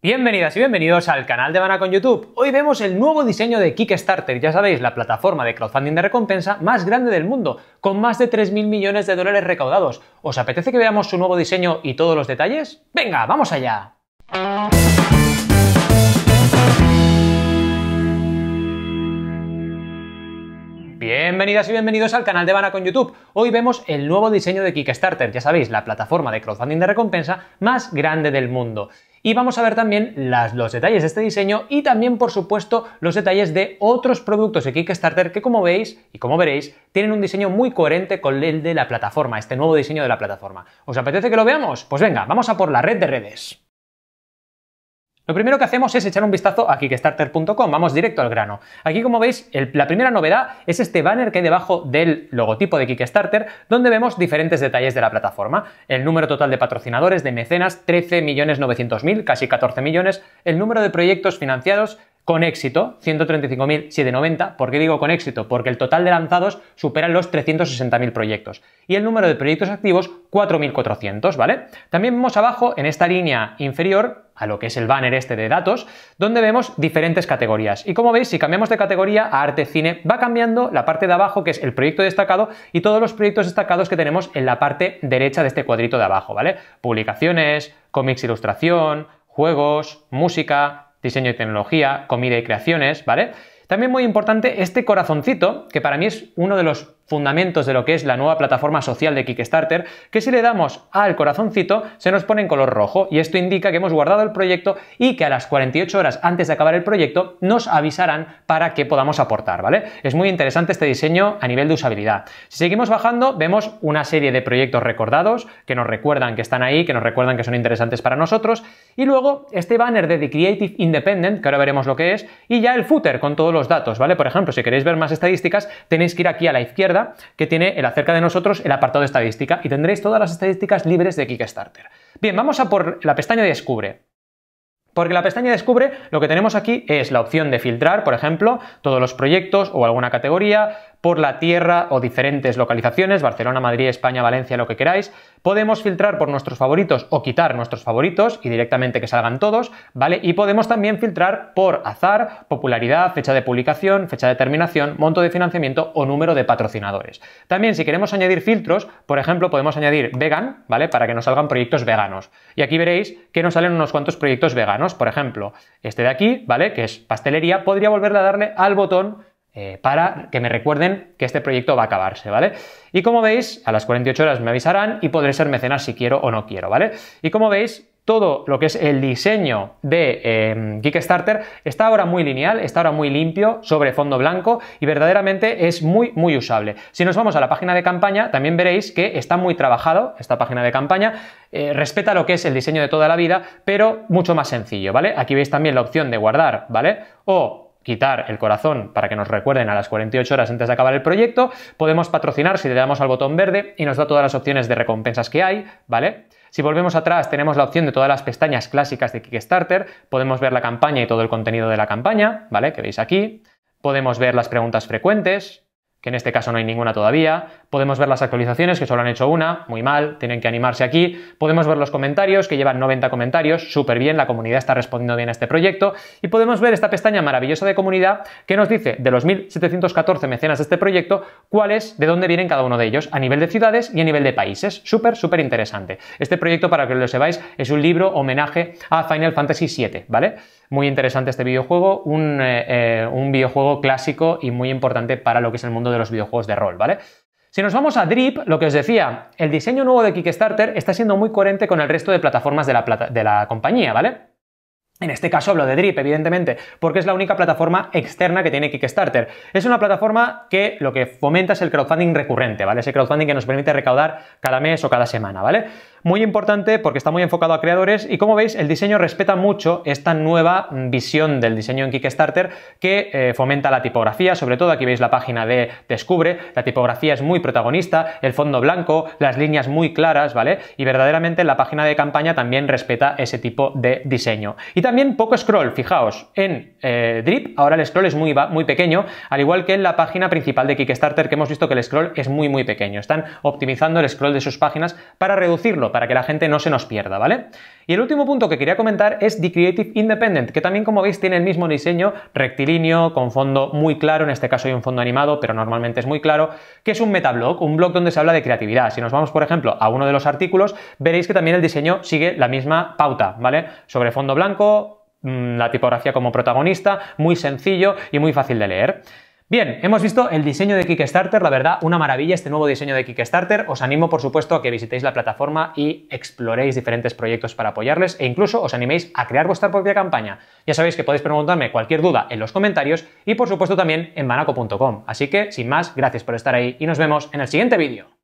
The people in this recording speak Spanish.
Bienvenidas y bienvenidos al canal de Vana con YouTube. Hoy vemos el nuevo diseño de Kickstarter, ya sabéis, la plataforma de crowdfunding de recompensa más grande del mundo, con más de 3.000 millones de dólares recaudados. ¿Os apetece que veamos su nuevo diseño y todos los detalles? Venga, vamos allá. Bienvenidas y bienvenidos al canal de Vana con YouTube. Hoy vemos el nuevo diseño de Kickstarter, ya sabéis, la plataforma de crowdfunding de recompensa más grande del mundo. Y vamos a ver también los detalles de este diseño y también, por supuesto, los detalles de otros productos de Kickstarter que, como veis y como veréis, tienen un diseño muy coherente con el de la plataforma, este nuevo diseño de la plataforma. ¿Os apetece que lo veamos? Pues venga, vamos a por la red de redes. Lo primero que hacemos es echar un vistazo a kickstarter.com, vamos directo al grano. Aquí como veis, la primera novedad es este banner que hay debajo del logotipo de Kickstarter, donde vemos diferentes detalles de la plataforma. El número total de patrocinadores, de mecenas, 13.900.000, casi 14 millones, el número de proyectos financiados, con éxito, 135.790. ¿Por qué digo con éxito? Porque el total de lanzados supera los 360.000 proyectos. Y el número de proyectos activos, 4.400, ¿vale? También vemos abajo, en esta línea inferior, a lo que es el banner este de datos, donde vemos diferentes categorías. Y como veis, si cambiamos de categoría a arte cine, va cambiando la parte de abajo, que es el proyecto destacado, y todos los proyectos destacados que tenemos en la parte derecha de este cuadrito de abajo, ¿vale? Publicaciones, cómics ilustración, juegos, música, diseño y tecnología, comida y creaciones, ¿vale? También muy importante este corazoncito, que para mí es uno de los fundamentos de lo que es la nueva plataforma social de Kickstarter, que si le damos al corazoncito se nos pone en color rojo y esto indica que hemos guardado el proyecto y que a las 48 horas antes de acabar el proyecto nos avisarán para que podamos aportar, ¿vale? Es muy interesante este diseño a nivel de usabilidad. Si seguimos bajando vemos una serie de proyectos recordados que nos recuerdan que están ahí, que nos recuerdan que son interesantes para nosotros y luego este banner de The Creative Independent, que ahora veremos lo que es, y ya el footer con todos los datos, ¿vale? Por ejemplo, si queréis ver más estadísticas tenéis que ir aquí a la izquierda que tiene el acerca de nosotros el apartado de estadística y tendréis todas las estadísticas libres de Kickstarter. Bien, vamos a por la pestaña de Descubre. Porque la pestaña Descubre lo que tenemos aquí es la opción de filtrar, por ejemplo, todos los proyectos o alguna categoría por la tierra o diferentes localizaciones, Barcelona, Madrid, España, Valencia, lo que queráis. Podemos filtrar por nuestros favoritos o quitar nuestros favoritos y directamente que salgan todos, ¿vale? Y podemos también filtrar por azar, popularidad, fecha de publicación, fecha de terminación, monto de financiamiento o número de patrocinadores. También si queremos añadir filtros, por ejemplo, podemos añadir vegan, ¿vale? Para que nos salgan proyectos veganos. Y aquí veréis que nos salen unos cuantos proyectos veganos. Por ejemplo, este de aquí, ¿vale? Que es pastelería, podría volverle a darle al botón eh, para que me recuerden que este proyecto va a acabarse, ¿vale? Y como veis, a las 48 horas me avisarán y podré ser mecenas si quiero o no quiero, ¿vale? Y como veis, todo lo que es el diseño de em, Kickstarter está ahora muy lineal, está ahora muy limpio, sobre fondo blanco y verdaderamente es muy, muy usable. Si nos vamos a la página de campaña, también veréis que está muy trabajado esta página de campaña, eh, respeta lo que es el diseño de toda la vida, pero mucho más sencillo, ¿vale? Aquí veis también la opción de guardar, ¿vale? O quitar el corazón para que nos recuerden a las 48 horas antes de acabar el proyecto, podemos patrocinar si le damos al botón verde y nos da todas las opciones de recompensas que hay, ¿vale? Si volvemos atrás tenemos la opción de todas las pestañas clásicas de Kickstarter, podemos ver la campaña y todo el contenido de la campaña, ¿vale? Que veis aquí, podemos ver las preguntas frecuentes, que en este caso no hay ninguna todavía. Podemos ver las actualizaciones, que solo han hecho una, muy mal, tienen que animarse aquí. Podemos ver los comentarios, que llevan 90 comentarios, súper bien, la comunidad está respondiendo bien a este proyecto. Y podemos ver esta pestaña maravillosa de comunidad que nos dice, de los 1.714 mecenas de este proyecto, cuáles, de dónde vienen cada uno de ellos, a nivel de ciudades y a nivel de países. Súper, súper interesante. Este proyecto, para que lo sepáis, es un libro homenaje a Final Fantasy VII, ¿vale? Muy interesante este videojuego, eh, eh, un, videojuego clásico y muy importante para lo que es el mundo de los videojuegos de rol, ¿vale? Si nos vamos a Drip, lo que os decía, el diseño nuevo de Kickstarter está siendo muy coherente con el resto de plataformas de la, de la compañía, ¿vale? En este caso hablo de Drip, evidentemente, porque es la única plataforma externa que tiene Kickstarter. Es una plataforma que lo que fomenta es el crowdfunding recurrente, ¿vale? Ese crowdfunding que nos permite recaudar cada mes o cada semana, ¿vale? Muy importante porque está muy enfocado a creadores y como veis el diseño respeta mucho esta nueva visión del diseño en Kickstarter que eh, fomenta la tipografía, sobre todo aquí veis la página de Descubre, la tipografía es muy protagonista, el fondo blanco, las líneas muy claras, ¿vale? Y verdaderamente la página de campaña también respeta ese tipo de diseño. Y también poco scroll, fijaos, en eh, Drip ahora el scroll es muy, muy pequeño, al igual que en la página principal de Kickstarter que hemos visto que el scroll es muy muy pequeño. Están optimizando el scroll de sus páginas para reducirlo, para que la gente no se nos pierda, ¿vale? Y el último punto que quería comentar es The Creative Independent, que también como veis tiene el mismo diseño rectilíneo, con fondo muy claro, en este caso hay un fondo animado, pero normalmente es muy claro, que es un metablog, un blog donde se habla de creatividad. Si nos vamos, por ejemplo, a uno de los artículos, veréis que también el diseño sigue la misma pauta, ¿vale? Sobre fondo blanco, mm, la tipografía como protagonista, muy sencillo y muy fácil de leer. Bien, hemos visto el diseño de Kickstarter, la verdad, una maravilla este nuevo diseño de Kickstarter. Os animo, por supuesto, a que visitéis la plataforma y exploréis diferentes proyectos para apoyarles e incluso os animéis a crear vuestra propia campaña. Ya sabéis que podéis preguntarme cualquier duda en los comentarios y, por supuesto, también en manaco.com. Así que, sin más, gracias por estar ahí y nos vemos en el siguiente vídeo.